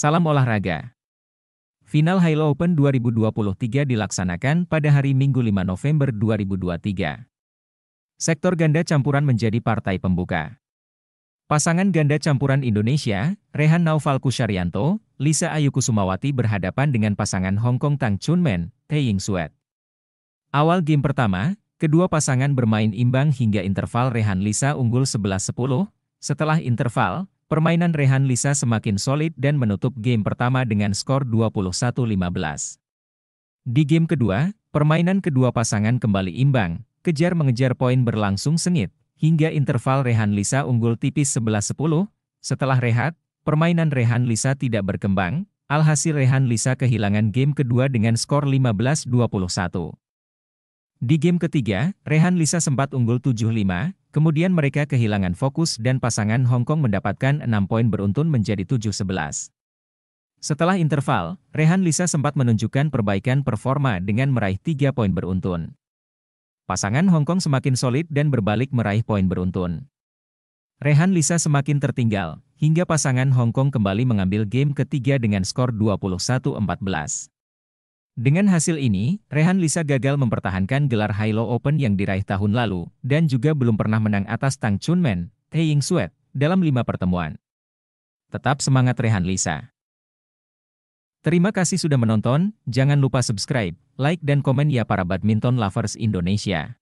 Salam olahraga. Final Halo Open 2023 dilaksanakan pada hari Minggu 5 November 2023. Sektor ganda campuran menjadi partai pembuka. Pasangan ganda campuran Indonesia, Rehan Naufal Kusharyanto, Lisa Ayu Kusumawati berhadapan dengan pasangan Hong Kong Tang Chunmen, Tae Ying Suet. Awal game pertama, kedua pasangan bermain imbang hingga interval Rehan Lisa unggul 11-10, setelah interval, Permainan Rehan Lisa semakin solid dan menutup game pertama dengan skor 21-15. Di game kedua, permainan kedua pasangan kembali imbang, kejar-mengejar poin berlangsung sengit, hingga interval Rehan Lisa unggul tipis 11-10. Setelah rehat, permainan Rehan Lisa tidak berkembang, alhasil Rehan Lisa kehilangan game kedua dengan skor 15-21. Di game ketiga, Rehan Lisa sempat unggul 7 Kemudian mereka kehilangan fokus dan pasangan Hong Kong mendapatkan 6 poin beruntun menjadi 7-11. Setelah interval, Rehan Lisa sempat menunjukkan perbaikan performa dengan meraih 3 poin beruntun. Pasangan Hong Kong semakin solid dan berbalik meraih poin beruntun. Rehan Lisa semakin tertinggal, hingga pasangan Hong Kong kembali mengambil game ketiga dengan skor 21-14. Dengan hasil ini, Rehan Lisa gagal mempertahankan gelar Hilo Open yang diraih tahun lalu, dan juga belum pernah menang atas Tang Chunmen, Tae Ying Suet, dalam lima pertemuan. Tetap semangat Rehan Lisa. Terima kasih sudah menonton, jangan lupa subscribe, like dan komen ya para badminton lovers Indonesia.